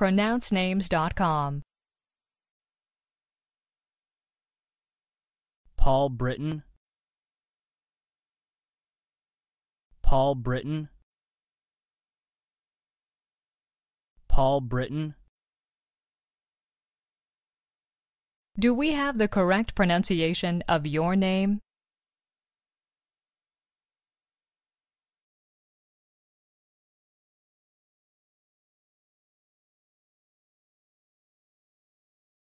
pronouncenames.com. Paul Britton Paul Britton Paul Britton Do we have the correct pronunciation of your name?